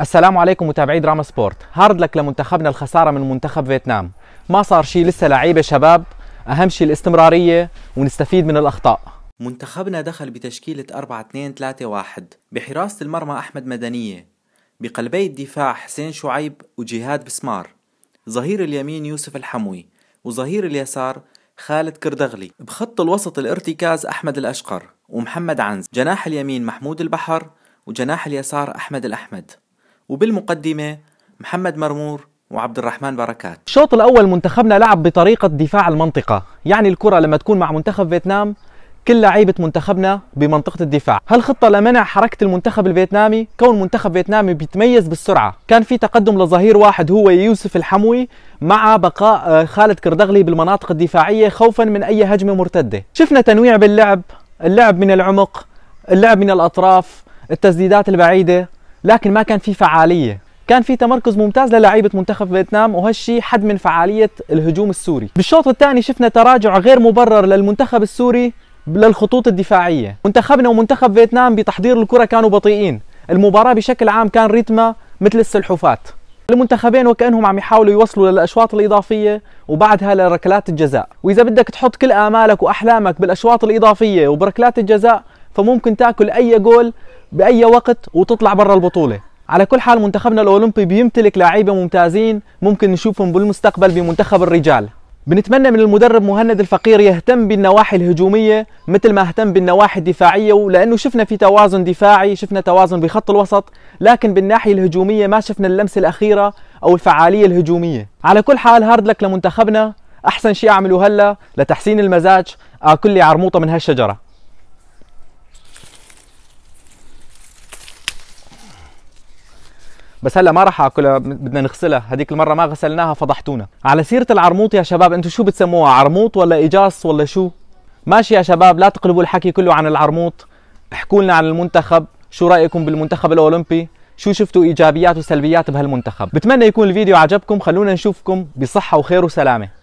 السلام عليكم متابعي دراما سبورت هارد لك لمنتخبنا الخساره من منتخب فيتنام ما صار شيء لسه لعيبه شباب اهم شيء الاستمراريه ونستفيد من الاخطاء منتخبنا دخل بتشكيلة 4 2 3 1 بحراسة المرمى أحمد مدنية بقلبي الدفاع حسين شعيب وجهاد بسمار ظهير اليمين يوسف الحموي وظهير اليسار خالد كردغلي بخط الوسط الارتكاز أحمد الأشقر ومحمد عنز جناح اليمين محمود البحر وجناح اليسار أحمد الأحمد وبالمقدمة محمد مرمور وعبد الرحمن بركات الشوط الأول منتخبنا لعب بطريقة دفاع المنطقة يعني الكرة لما تكون مع منتخب فيتنام كل لعيبة منتخبنا بمنطقة الدفاع هالخطة لمنع حركة المنتخب الفيتنامي كون منتخب فيتنامي بيتميز بالسرعة كان في تقدم لظهير واحد هو يوسف الحموي مع بقاء آه، خالد كردغلي بالمناطق الدفاعية خوفا من أي هجمة مرتدة شفنا تنويع باللعب اللعب من العمق اللعب من الأطراف التسديدات البعيدة لكن ما كان في فعاليه كان في تمركز ممتاز للعيبه منتخب فيتنام وهالشي حد من فعاليه الهجوم السوري بالشوط الثاني شفنا تراجع غير مبرر للمنتخب السوري للخطوط الدفاعيه منتخبنا ومنتخب فيتنام بتحضير الكره كانوا بطيئين المباراه بشكل عام كان ريتمها مثل السلحفات المنتخبين وكانهم عم يحاولوا يوصلوا للاشواط الاضافيه وبعدها لركلات الجزاء واذا بدك تحط كل امالك واحلامك بالاشواط الاضافيه وبركلات الجزاء فممكن تاكل اي جول باي وقت وتطلع برا البطوله على كل حال منتخبنا الاولمبي بيمتلك لعيبه ممتازين ممكن نشوفهم بالمستقبل بمنتخب الرجال بنتمنى من المدرب مهند الفقير يهتم بالنواحي الهجوميه مثل ما اهتم بالنواحي الدفاعيه ولانه شفنا في توازن دفاعي شفنا توازن بخط الوسط لكن بالناحيه الهجوميه ما شفنا اللمسه الاخيره او الفعاليه الهجوميه على كل حال هارد لك لمنتخبنا احسن شيء اعمله هلا لتحسين المزاج اكل لي عرموطه من هالشجره بس هلا ما راح اكلها بدنا نغسلها هذيك المره ما غسلناها فضحتونا على سيره العرموط يا شباب انتم شو بتسموها عرموط ولا ايجاص ولا شو ماشي يا شباب لا تقلبوا الحكي كله عن العرموط احكوا لنا عن المنتخب شو رايكم بالمنتخب الاولمبي شو شفتوا ايجابيات وسلبيات بهالمنتخب بتمنى يكون الفيديو عجبكم خلونا نشوفكم بصحه وخير وسلامه